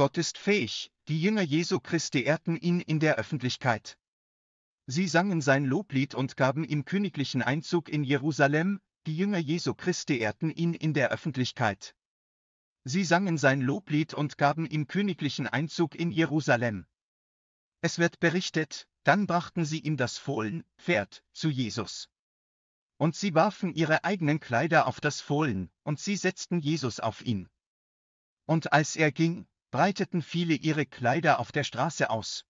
Gott ist fähig, die Jünger Jesu Christi ehrten ihn in der Öffentlichkeit. Sie sangen sein Loblied und gaben ihm königlichen Einzug in Jerusalem, die Jünger Jesu Christi ehrten ihn in der Öffentlichkeit. Sie sangen sein Loblied und gaben ihm königlichen Einzug in Jerusalem. Es wird berichtet, dann brachten sie ihm das Fohlen, Pferd, zu Jesus. Und sie warfen ihre eigenen Kleider auf das Fohlen, und sie setzten Jesus auf ihn. Und als er ging, breiteten viele ihre Kleider auf der Straße aus.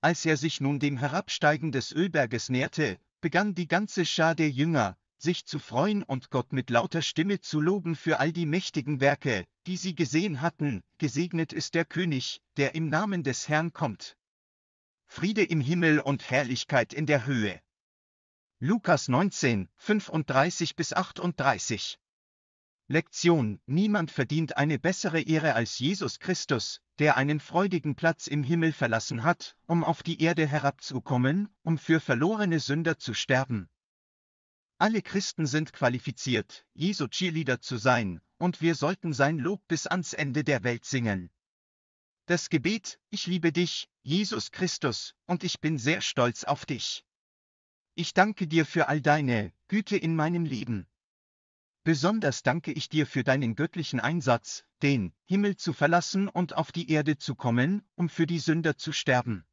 Als er sich nun dem Herabsteigen des Ölberges näherte, begann die ganze Schar der Jünger, sich zu freuen und Gott mit lauter Stimme zu loben für all die mächtigen Werke, die sie gesehen hatten, gesegnet ist der König, der im Namen des Herrn kommt. Friede im Himmel und Herrlichkeit in der Höhe. Lukas 19, 35 bis 38 Lektion Niemand verdient eine bessere Ehre als Jesus Christus, der einen freudigen Platz im Himmel verlassen hat, um auf die Erde herabzukommen, um für verlorene Sünder zu sterben. Alle Christen sind qualifiziert, Jesu Cheerleader zu sein, und wir sollten sein Lob bis ans Ende der Welt singen. Das Gebet, ich liebe dich, Jesus Christus, und ich bin sehr stolz auf dich. Ich danke dir für all deine Güte in meinem Leben. Besonders danke ich dir für deinen göttlichen Einsatz, den Himmel zu verlassen und auf die Erde zu kommen, um für die Sünder zu sterben.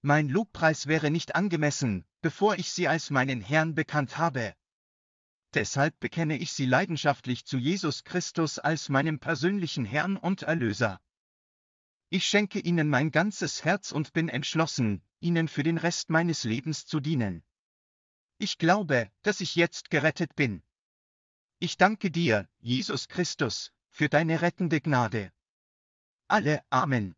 Mein Lobpreis wäre nicht angemessen, bevor ich sie als meinen Herrn bekannt habe. Deshalb bekenne ich sie leidenschaftlich zu Jesus Christus als meinem persönlichen Herrn und Erlöser. Ich schenke ihnen mein ganzes Herz und bin entschlossen, ihnen für den Rest meines Lebens zu dienen. Ich glaube, dass ich jetzt gerettet bin. Ich danke dir, Jesus Christus, für deine rettende Gnade. Alle Amen.